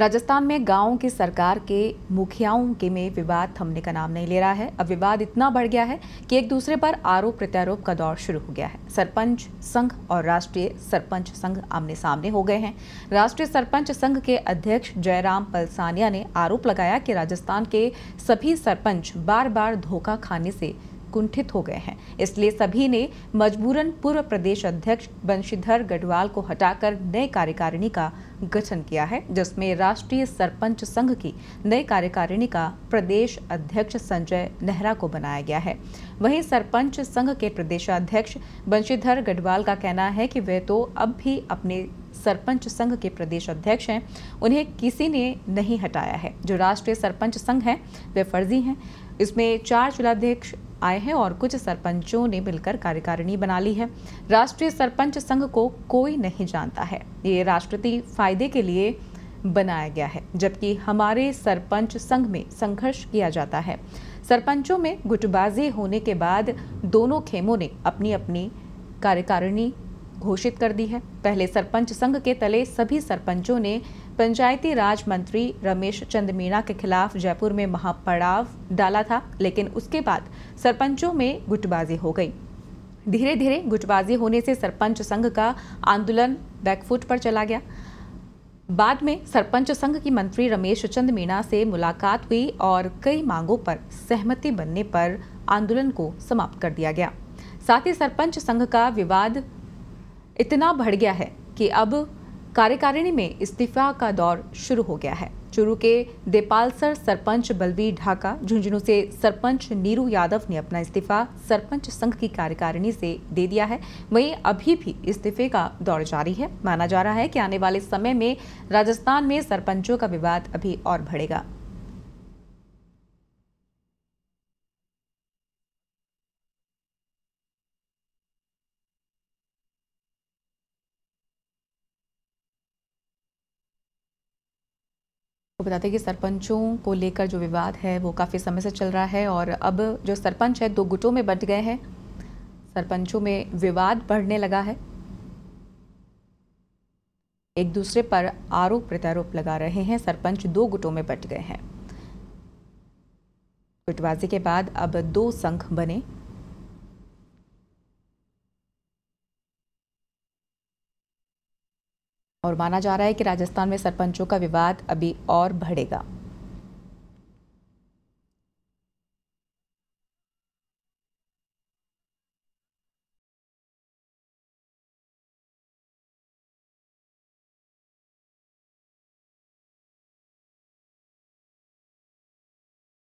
राजस्थान में गांवों की सरकार के मुखियाओं के में विवाद थमने का नाम नहीं ले रहा है अब विवाद इतना बढ़ गया है कि एक दूसरे पर आरोप प्रत्यारोप का दौर शुरू हो गया है सरपंच संघ और राष्ट्रीय सरपंच संघ आमने सामने हो गए हैं राष्ट्रीय सरपंच संघ के अध्यक्ष जयराम पलसानिया ने आरोप लगाया कि राजस्थान के सभी सरपंच बार बार धोखा खाने से कुंठित हो गए हैं इसलिए सभी ने मजबूरन पूर्व प्रदेश अध्यक्ष बंशीधर गढ़वाल को हटाकर नए कार्यकारिणी का गठन किया है जिसमें राष्ट्रीय सरपंच संघ की नए कार्यकारिणी का प्रदेश अध्यक्ष संजय नेहरा को बनाया गया है वहीं सरपंच संघ के प्रदेशाध्यक्ष बंशीधर गढ़वाल का कहना है कि वे तो अब भी अपने सरपंच संघ के प्रदेश अध्यक्ष हैं उन्हें किसी ने नहीं हटाया है जो राष्ट्रीय सरपंच संघ है वे फर्जी हैं इसमें चार जिलाध्यक्ष आए हैं और कुछ सरपंचों ने मिलकर कार्यकारिणी बना ली है राष्ट्रीय सरपंच संघ को कोई नहीं जानता है ये राष्ट्रपति फायदे के लिए बनाया गया है जबकि हमारे सरपंच संघ में संघर्ष किया जाता है सरपंचों में गुटबाजी होने के बाद दोनों खेमों ने अपनी अपनी कार्यकारिणी घोषित कर दी है पहले सरपंच संघ के तले सभी सरपंचों ने पंचायती राज मंत्री रमेश चंद मीणा के खिलाफ जयपुर में महापड़ाव डाला था लेकिन उसके बाद सरपंचों में गुटबाजी हो गई धीरे धीरे गुटबाजी होने से सरपंच संघ का आंदोलन बैकफुट पर चला गया बाद में सरपंच संघ की मंत्री रमेश चंद मीणा से मुलाकात हुई और कई मांगों पर सहमति बनने पर आंदोलन को समाप्त कर दिया गया साथ ही सरपंच संघ का विवाद इतना बढ़ गया है कि अब कार्यकारिणी में इस्तीफा का दौर शुरू हो गया है चुरू के देपालसर सरपंच बलवीर ढाका झुंझुनू से सरपंच नीरू यादव ने अपना इस्तीफा सरपंच संघ की कार्यकारिणी से दे दिया है वहीं अभी भी इस्तीफे का दौर जारी है माना जा रहा है कि आने वाले समय में राजस्थान में सरपंचों का विवाद अभी और बढ़ेगा को बताते हैं कि सरपंचों को लेकर जो विवाद है वो काफ़ी समय से चल रहा है और अब जो सरपंच है दो गुटों में बट गए हैं सरपंचों में विवाद बढ़ने लगा है एक दूसरे पर आरोप प्रत्यारोप लगा रहे हैं सरपंच दो गुटों में बट गए हैं गुटबाजी के बाद अब दो संघ बने और माना जा रहा है कि राजस्थान में सरपंचों का विवाद अभी और बढ़ेगा